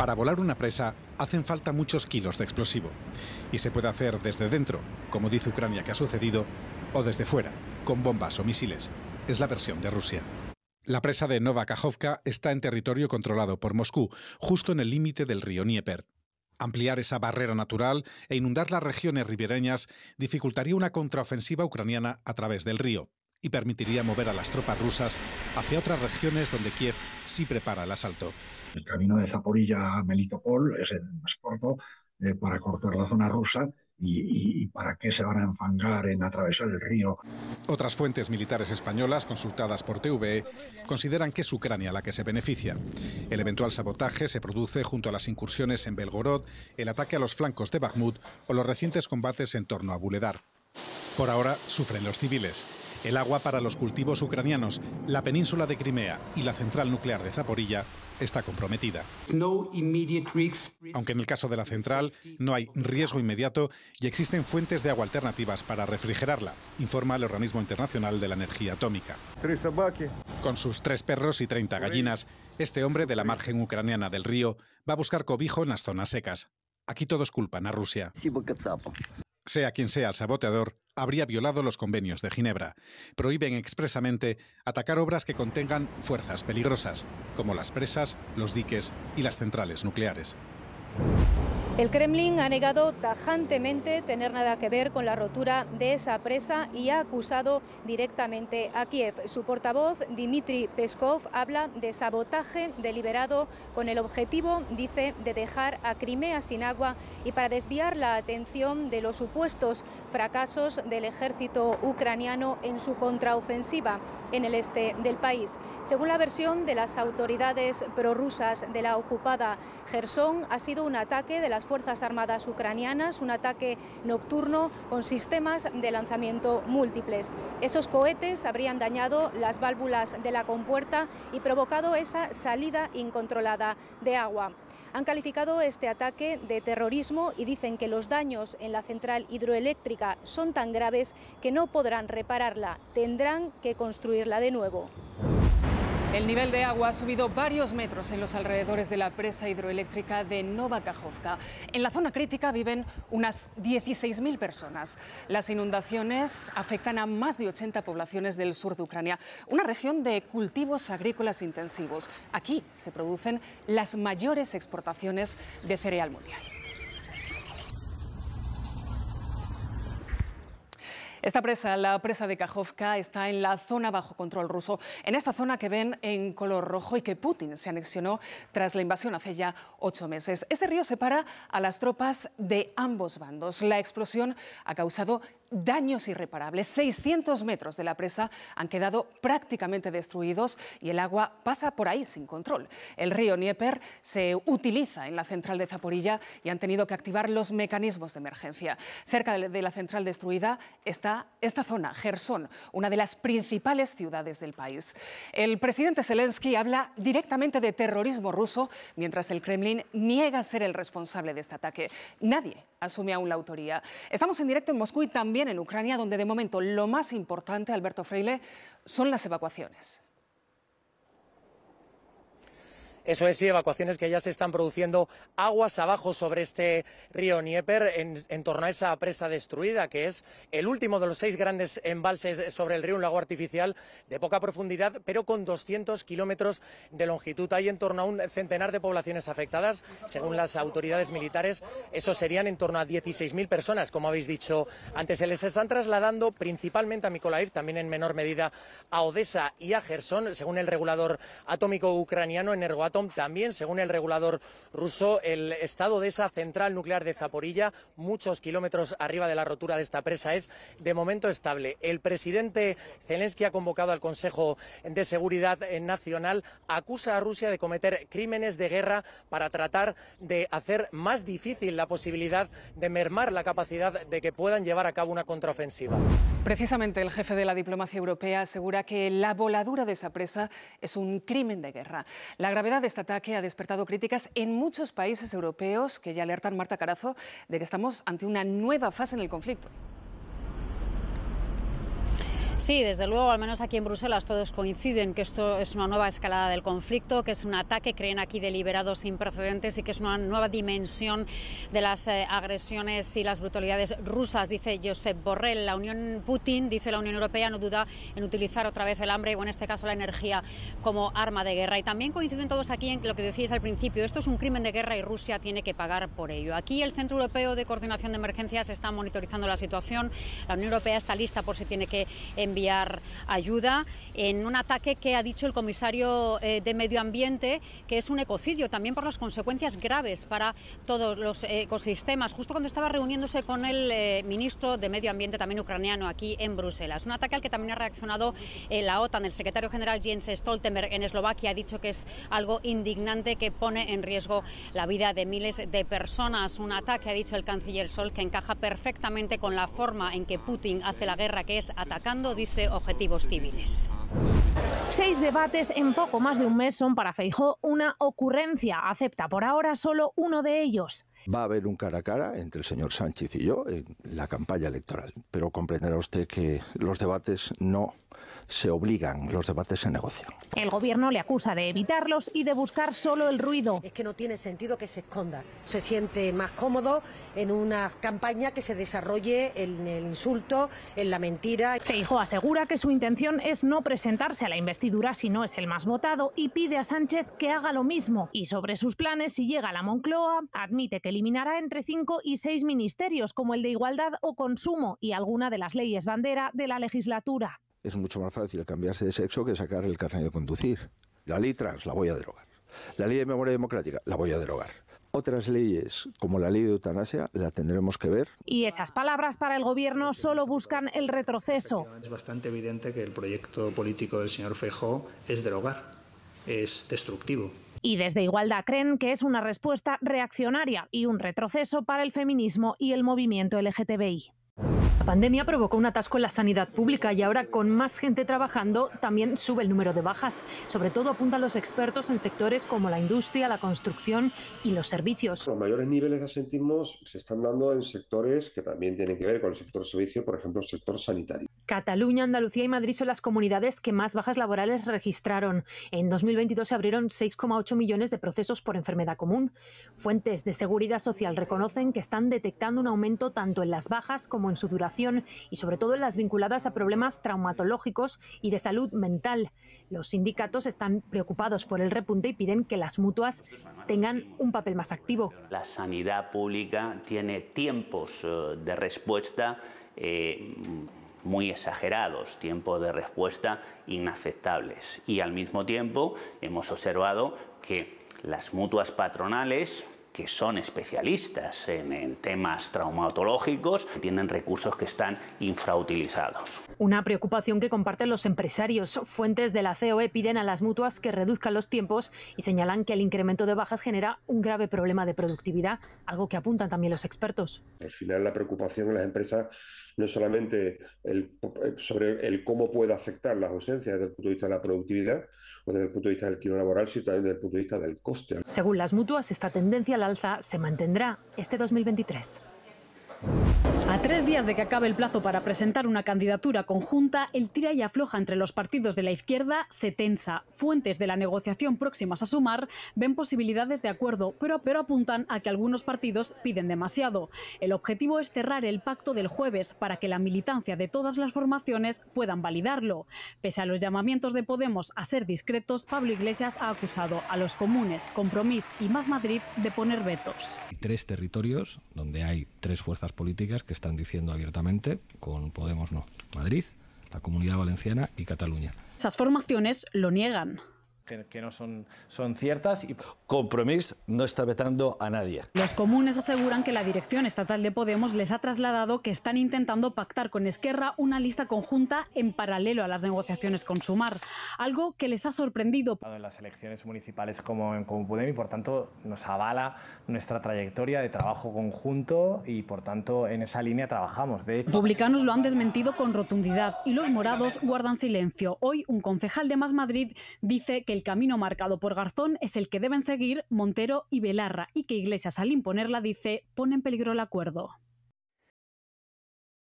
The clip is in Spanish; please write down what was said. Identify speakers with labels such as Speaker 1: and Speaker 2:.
Speaker 1: Para volar una presa hacen falta muchos kilos de explosivo y se puede hacer desde dentro, como dice Ucrania que ha sucedido, o desde fuera, con bombas o misiles. Es la versión de Rusia. La presa de Nova está en territorio controlado por Moscú, justo en el límite del río Dnieper. Ampliar esa barrera natural e inundar las regiones ribereñas dificultaría una contraofensiva ucraniana a través del río y permitiría mover a las tropas rusas hacia otras regiones donde Kiev sí prepara el asalto. El camino de Zaporilla a Melitopol es el más corto eh, para cortar la zona rusa y, para qué se van a enfangar en atravesar el río. Otras fuentes militares españolas consultadas por TVE consideran que es Ucrania la que se beneficia. El eventual sabotaje se produce junto a las incursiones en Belgorod, el ataque a los flancos de Bakhmut o los recientes combates en torno a Buledar. Por ahora sufren los civiles el agua para los cultivos ucranianos, la península de Crimea y la central nuclear de Zaporilla está comprometida. Aunque en el caso de la central no hay riesgo inmediato y existen fuentes de agua alternativas para refrigerarla, informa el Organismo Internacional de la Energía Atómica. Con sus tres perros y 30 gallinas, este hombre de la margen ucraniana del río va a buscar cobijo en las zonas secas. Aquí todos culpan a Rusia. Sea quien sea el saboteador, habría violado los convenios de Ginebra. Prohíben expresamente atacar obras que contengan fuerzas peligrosas, como las presas, los diques y las centrales nucleares.
Speaker 2: El Kremlin ha negado tajantemente tener nada que ver con la rotura de esa presa y ha acusado directamente a Kiev. Su portavoz, Dmitry Peskov, habla de sabotaje deliberado con el objetivo, dice, de dejar a Crimea sin agua y para desviar la atención de los supuestos fracasos del ejército ucraniano en su contraofensiva en el este del país. Según la versión de las autoridades prorrusas de la ocupada Gerson, ha sido un ataque de las Fuerzas Armadas ucranianas, un ataque nocturno con sistemas de lanzamiento múltiples. Esos cohetes habrían dañado las válvulas de la compuerta y provocado esa salida incontrolada de agua. Han calificado este ataque de terrorismo y dicen que los daños en la central hidroeléctrica son tan graves que no podrán repararla, tendrán que construirla de nuevo.
Speaker 3: El nivel de agua ha subido varios metros en los alrededores de la presa hidroeléctrica de Nova En la zona crítica viven unas 16.000 personas. Las inundaciones afectan a más de 80 poblaciones del sur de Ucrania, una región de cultivos agrícolas intensivos. Aquí se producen las mayores exportaciones de cereal mundial. Esta presa, la presa de Kajovka, está en la zona bajo control ruso, en esta zona que ven en color rojo y que Putin se anexionó tras la invasión hace ya ocho meses. Ese río separa a las tropas de ambos bandos. La explosión ha causado daños irreparables. 600 metros de la presa han quedado prácticamente destruidos y el agua pasa por ahí sin control. El río Nieper se utiliza en la central de Zaporilla y han tenido que activar los mecanismos de emergencia. Cerca de la central destruida está esta zona, Gerson, una de las principales ciudades del país. El presidente Zelensky habla directamente de terrorismo ruso, mientras el Kremlin niega ser el responsable de este ataque. Nadie asume aún la autoría. Estamos en directo en Moscú y también en Ucrania, donde de momento lo más importante, Alberto Freile, son las evacuaciones.
Speaker 4: Eso es, y evacuaciones que ya se están produciendo aguas abajo sobre este río Nieper, en, torno a esa presa destruida, que es el último de los seis grandes embalses sobre el río, un lago artificial de poca profundidad, pero con 200 kilómetros de longitud. Hay en torno a un centenar de poblaciones afectadas, según las autoridades militares. Eso serían en torno a 16.000 personas, como habéis dicho antes. Se les están trasladando principalmente a Mikolaev, también en menor medida a Odessa y a Gerson, según el regulador atómico ucraniano Energoatom también, según el regulador ruso, el estado de esa central nuclear de Zaporilla, muchos kilómetros arriba de la rotura de esta presa, es de momento estable. El presidente Zelensky ha convocado al Consejo de Seguridad Nacional, acusa a Rusia de cometer crímenes de guerra para tratar de hacer más difícil la posibilidad de mermar la capacidad de que puedan llevar a cabo una contraofensiva.
Speaker 3: Precisamente el jefe de la diplomacia europea asegura que la voladura de esa presa es un crimen de guerra. La gravedad de este ataque ha despertado críticas en muchos países europeos que ya alertan, Marta Carazo, de que estamos ante una nueva fase en el conflicto.
Speaker 5: Sí, desde luego, al menos aquí en Bruselas todos coinciden que esto es una nueva escalada del conflicto, que es un ataque, creen aquí, deliberado sin precedentes y que es una nueva dimensión de las eh, agresiones y las brutalidades rusas, dice Josep Borrell. La Unión Putin, dice la Unión Europea, no duda en utilizar otra vez el hambre o en este caso la energía como arma de guerra. Y también coinciden todos aquí en lo que decíais al principio, esto es un crimen de guerra y Rusia tiene que pagar por ello. Aquí el Centro Europeo de Coordinación de Emergencias está monitorizando la situación, la Unión Europea está lista por si tiene que... Eh, enviar ayuda en un ataque que ha dicho el comisario eh, de Medio Ambiente que es un ecocidio, también por las consecuencias graves para todos los ecosistemas. Justo cuando estaba reuniéndose con el eh, ministro de Medio Ambiente, también ucraniano, aquí en Bruselas. Un ataque al que también ha reaccionado eh, la OTAN. El secretario general Jens Stoltenberg en Eslovaquia ha dicho que es algo indignante que pone en riesgo la vida de miles de personas. Un ataque, ha dicho el canciller Sol, que encaja perfectamente con la forma en que Putin hace la guerra, que es atacando dice objetivos civiles.
Speaker 6: Seis debates en poco más de un mes son para Feijó una ocurrencia. Acepta por ahora solo uno de ellos,
Speaker 1: Va a haber un cara a cara entre el señor Sánchez y yo en la campaña electoral, pero comprenderá usted que los debates no se obligan, los debates se negocian.
Speaker 6: El gobierno le acusa de evitarlos y de buscar solo el ruido. Es que no tiene sentido que se esconda. Se siente más cómodo en una campaña que se desarrolle en el insulto, en la mentira. Feijo asegura que su intención es no presentarse a la investidura si no es el más votado y pide a Sánchez que haga lo mismo. Y sobre sus planes, si llega a la Moncloa, admite que eliminará entre cinco y seis ministerios, como el de Igualdad o Consumo, y alguna de las leyes bandera de la legislatura.
Speaker 1: Es mucho más fácil cambiarse de sexo que sacar el carnet de conducir. La ley trans la voy a derogar. La ley de memoria democrática la voy a derogar. Otras leyes, como la ley de eutanasia, la tendremos que ver.
Speaker 6: Y esas palabras para el Gobierno solo buscan el retroceso.
Speaker 1: Es bastante evidente que el proyecto político del señor Fejo es derogar, es destructivo.
Speaker 6: Y desde Igualdad creen que es una respuesta reaccionaria y un retroceso para el feminismo y el movimiento LGTBI. La pandemia provocó un atasco en la
Speaker 7: sanidad pública y ahora con más gente trabajando también sube el número de bajas. Sobre todo apuntan los expertos en sectores como la industria, la construcción y los servicios. Los
Speaker 1: mayores niveles de asentismo se están dando en sectores que también tienen que ver con el sector servicio, por ejemplo, el sector sanitario.
Speaker 7: Cataluña, Andalucía y Madrid son las comunidades que más bajas laborales registraron. En 2022 se abrieron 6,8 millones de procesos por enfermedad común. Fuentes de Seguridad Social reconocen que están detectando un aumento tanto en las bajas como en su duración y sobre todo en las vinculadas a problemas traumatológicos y de salud mental. Los sindicatos están preocupados por el repunte y piden que las mutuas tengan un papel más activo.
Speaker 1: La
Speaker 4: sanidad
Speaker 1: pública tiene tiempos eh, de respuesta eh, muy exagerados, tiempos de respuesta inaceptables. Y al mismo tiempo hemos observado que las mutuas patronales que son especialistas en, temas traumatológicos, tienen recursos que están infrautilizados.
Speaker 7: Una preocupación que comparten los empresarios. Fuentes de la COE piden a las mutuas que reduzcan los tiempos y señalan que el incremento de bajas genera un grave problema de productividad, algo que apuntan también los expertos.
Speaker 1: Al final la preocupación en las empresas no es solamente sobre el cómo puede afectar las ausencias desde el punto de vista de la productividad o desde el punto de vista del quino laboral, sino también desde el punto de vista del coste. Según
Speaker 7: las mutuas, esta tendencia al alza se mantendrá este 2023. A tres días de que acabe el plazo para presentar una candidatura
Speaker 8: conjunta, el tira y afloja entre los partidos de la izquierda se tensa. Fuentes de la negociación próximas a sumar ven posibilidades de acuerdo, pero, pero apuntan a que algunos partidos piden demasiado. El objetivo es cerrar el pacto del jueves para que la militancia de todas las formaciones puedan validarlo. Pese a los llamamientos de Podemos a ser discretos, Pablo Iglesias ha acusado a los comunes, Compromís y Más Madrid de poner vetos.
Speaker 1: tres territorios donde hay tres fuerzas políticas que están diciendo abiertamente, con Podemos no. Madrid, la Comunidad Valenciana y Cataluña.
Speaker 8: Esas formaciones lo niegan
Speaker 1: que, no son, son ciertas. Y... Compromís no está vetando a nadie.
Speaker 8: Los comunes aseguran que la dirección estatal de Podemos les ha trasladado que están intentando pactar con Esquerra una lista conjunta en paralelo a las negociaciones con Sumar, algo que les ha sorprendido. En las
Speaker 4: elecciones municipales como en como Podemos y por tanto nos avala nuestra trayectoria de trabajo conjunto y por tanto en esa línea trabajamos. De
Speaker 8: Publicanos lo han desmentido con rotundidad y los morados guardan silencio. Hoy un concejal de Más Madrid dice que el el camino marcado por Garzón es el que deben seguir Montero y Belarra y que Iglesias al imponerla dice pone en peligro el acuerdo.